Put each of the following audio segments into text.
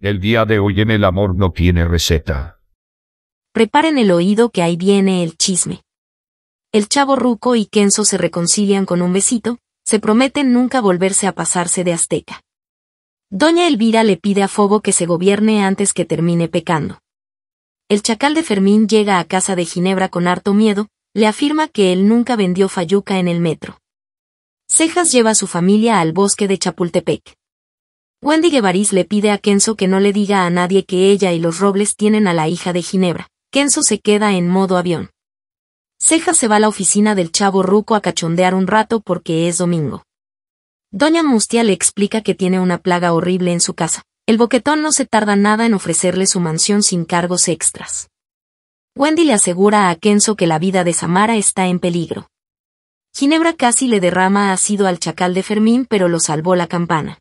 El día de hoy en el amor no tiene receta. Preparen el oído que ahí viene el chisme. El chavo Ruco y Kenzo se reconcilian con un besito, se prometen nunca volverse a pasarse de azteca. Doña Elvira le pide a Fobo que se gobierne antes que termine pecando. El chacal de Fermín llega a casa de Ginebra con harto miedo, le afirma que él nunca vendió fayuca en el metro. Cejas lleva a su familia al bosque de Chapultepec. Wendy Guevaris le pide a Kenzo que no le diga a nadie que ella y los Robles tienen a la hija de Ginebra. Kenzo se queda en modo avión. Ceja se va a la oficina del chavo Ruco a cachondear un rato porque es domingo. Doña Mustia le explica que tiene una plaga horrible en su casa. El boquetón no se tarda nada en ofrecerle su mansión sin cargos extras. Wendy le asegura a Kenzo que la vida de Samara está en peligro. Ginebra casi le derrama ácido al chacal de Fermín pero lo salvó la campana.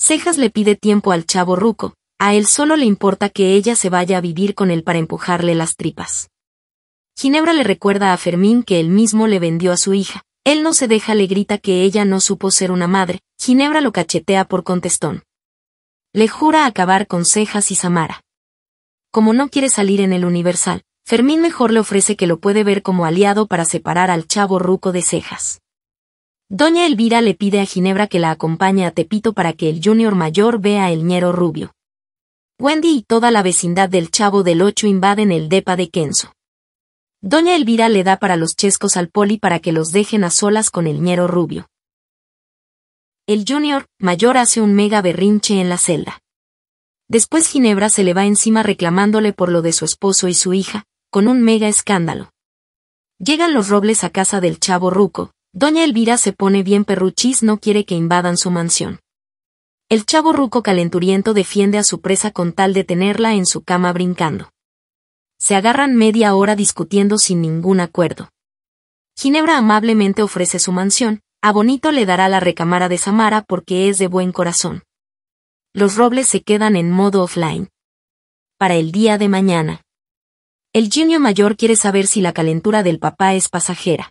Cejas le pide tiempo al chavo ruco, a él solo le importa que ella se vaya a vivir con él para empujarle las tripas. Ginebra le recuerda a Fermín que él mismo le vendió a su hija. Él no se deja, le grita que ella no supo ser una madre. Ginebra lo cachetea por contestón. Le jura acabar con Cejas y Samara. Como no quiere salir en el Universal, Fermín mejor le ofrece que lo puede ver como aliado para separar al chavo ruco de Cejas. Doña Elvira le pide a Ginebra que la acompañe a Tepito para que el junior mayor vea el ñero rubio. Wendy y toda la vecindad del Chavo del Ocho invaden el depa de Kenzo. Doña Elvira le da para los chescos al poli para que los dejen a solas con el ñero rubio. El junior mayor hace un mega berrinche en la celda. Después Ginebra se le va encima reclamándole por lo de su esposo y su hija, con un mega escándalo. Llegan los robles a casa del chavo ruco, Doña Elvira se pone bien perruchis, no quiere que invadan su mansión. El chavo ruco calenturiento defiende a su presa con tal de tenerla en su cama brincando. Se agarran media hora discutiendo sin ningún acuerdo. Ginebra amablemente ofrece su mansión, a Bonito le dará la recámara de Samara porque es de buen corazón. Los robles se quedan en modo offline. Para el día de mañana. El Junior mayor quiere saber si la calentura del papá es pasajera.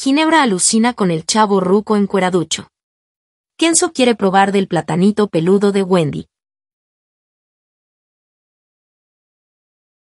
Ginebra alucina con el chavo ruco en cueraducho. Kenzo quiere probar del platanito peludo de Wendy.